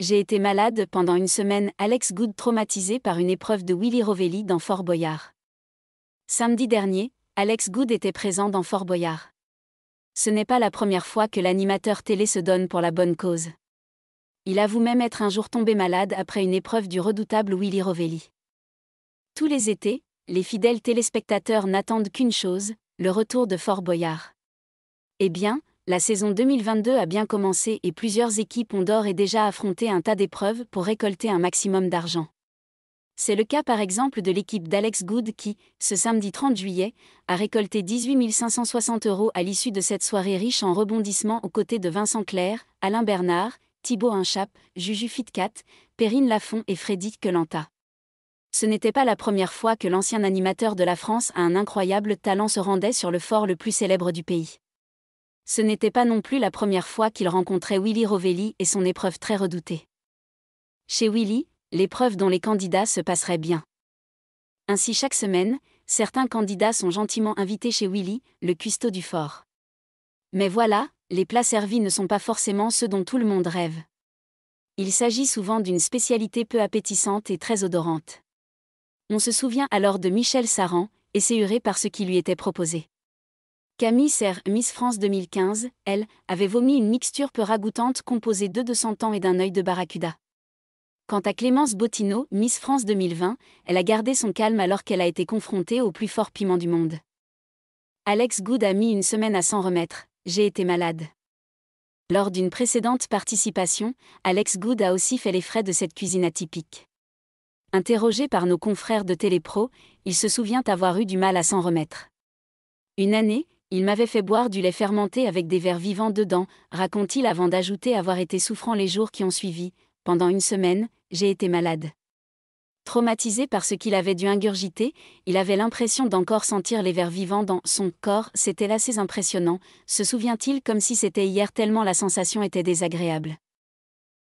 J'ai été malade pendant une semaine, Alex Good traumatisé par une épreuve de Willy Rovelli dans Fort Boyard. Samedi dernier, Alex Good était présent dans Fort Boyard. Ce n'est pas la première fois que l'animateur télé se donne pour la bonne cause. Il avoue même être un jour tombé malade après une épreuve du redoutable Willy Rovelli. Tous les étés, les fidèles téléspectateurs n'attendent qu'une chose, le retour de Fort Boyard. Eh bien, la saison 2022 a bien commencé et plusieurs équipes ont d'ores et déjà affronté un tas d'épreuves pour récolter un maximum d'argent. C'est le cas par exemple de l'équipe d'Alex Good qui, ce samedi 30 juillet, a récolté 18 560 euros à l'issue de cette soirée riche en rebondissements aux côtés de Vincent Clair, Alain Bernard, Thibaut Inchap, Juju Fitcat, Perrine Lafont et Freddy Kelanta. Ce n'était pas la première fois que l'ancien animateur de la France à un incroyable talent se rendait sur le fort le plus célèbre du pays. Ce n'était pas non plus la première fois qu'il rencontrait Willy Rovelli et son épreuve très redoutée. Chez Willy, l'épreuve dont les candidats se passeraient bien. Ainsi chaque semaine, certains candidats sont gentiment invités chez Willy, le cuistot du fort. Mais voilà, les plats servis ne sont pas forcément ceux dont tout le monde rêve. Il s'agit souvent d'une spécialité peu appétissante et très odorante. On se souvient alors de Michel Saran, et par ce qui lui était proposé. Camille Serre, Miss France 2015, elle, avait vomi une mixture peu ragoûtante composée de de ans et d'un œil de barracuda. Quant à Clémence Bottineau, Miss France 2020, elle a gardé son calme alors qu'elle a été confrontée au plus fort piment du monde. Alex Good a mis une semaine à s'en remettre, j'ai été malade. Lors d'une précédente participation, Alex Good a aussi fait les frais de cette cuisine atypique. Interrogé par nos confrères de Télépro, il se souvient avoir eu du mal à s'en remettre. Une année, il m'avait fait boire du lait fermenté avec des vers vivants dedans, raconte-t-il avant d'ajouter avoir été souffrant les jours qui ont suivi. Pendant une semaine, j'ai été malade. Traumatisé par ce qu'il avait dû ingurgiter, il avait l'impression d'encore sentir les vers vivants dans son corps, c'était assez impressionnant, se souvient-il comme si c'était hier tellement la sensation était désagréable.